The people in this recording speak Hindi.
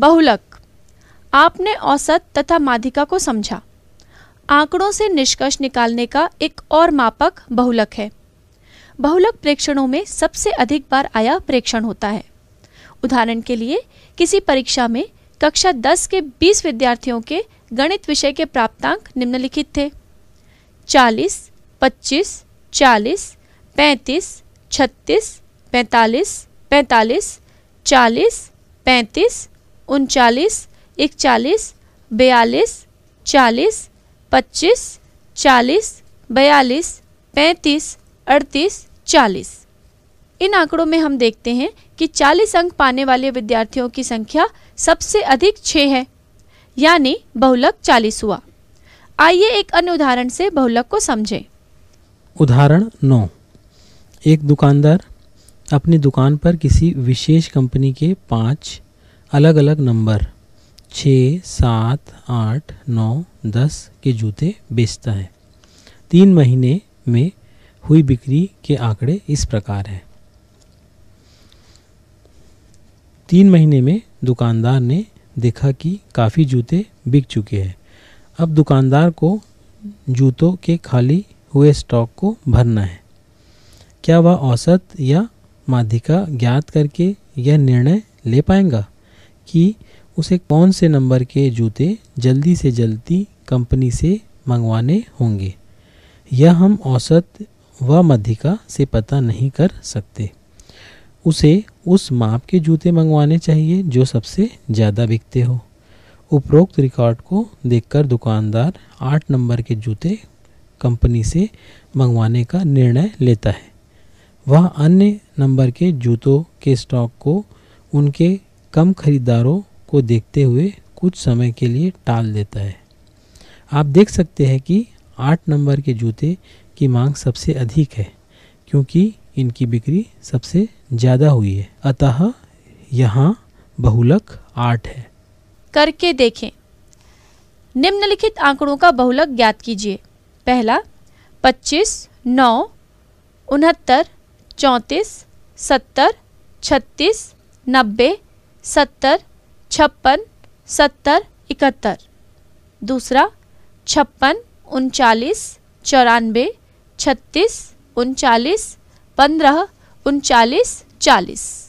बहुलक आपने औसत तथा माधिका को समझा आंकड़ों से निष्कर्ष निकालने का एक और मापक बहुलक है बहुलक प्रेक्षणों में सबसे अधिक बार आया प्रेक्षण होता है उदाहरण के लिए किसी परीक्षा में कक्षा 10 के 20 विद्यार्थियों के गणित विषय के प्राप्तांक निम्नलिखित थे 40, 25, 40, 35, 36, 45, 45, 40, 35, उनचालीस इकचालीस बयालीस चालीस पच्चीस चालीस बयालीस पैंतीस अड़तीस चालीस इन आंकड़ों में हम देखते हैं कि चालीस अंक पाने वाले विद्यार्थियों की संख्या सबसे अधिक छः है यानी बहुलक चालीस हुआ आइए एक अन्य उदाहरण से बहुलक को समझें उदाहरण नौ एक दुकानदार अपनी दुकान पर किसी विशेष कंपनी के पाँच अलग अलग नंबर छः सात आठ नौ दस के जूते बेचता है तीन महीने में हुई बिक्री के आंकड़े इस प्रकार हैं तीन महीने में दुकानदार ने देखा कि काफ़ी जूते बिक चुके हैं अब दुकानदार को जूतों के खाली हुए स्टॉक को भरना है क्या वह औसत या माध्यिका ज्ञात करके यह निर्णय ले पाएगा कि उसे कौन से नंबर के जूते जल्दी से जल्दी कंपनी से मंगवाने होंगे यह हम औसत व मध्यिका से पता नहीं कर सकते उसे उस माप के जूते मंगवाने चाहिए जो सबसे ज़्यादा बिकते हो उपरोक्त रिकॉर्ड को देखकर दुकानदार आठ नंबर के जूते कंपनी से मंगवाने का निर्णय लेता है वह अन्य नंबर के जूतों के स्टॉक को उनके कम खरीदारों को देखते हुए कुछ समय के लिए टाल देता है आप देख सकते हैं कि आठ नंबर के जूते की मांग सबसे अधिक है क्योंकि इनकी बिक्री सबसे ज़्यादा हुई है अतः यहाँ बहुलक आठ है करके देखें निम्नलिखित आंकड़ों का बहुलक ज्ञात कीजिए पहला पच्चीस नौ उनहत्तर चौंतीस सत्तर छत्तीस नब्बे सत्तर छप्पन सत्तर इकहत्तर दूसरा छप्पन उनचालीस चौरानबे छत्तीस उनचालीस पंद्रह उनचालीस चालीस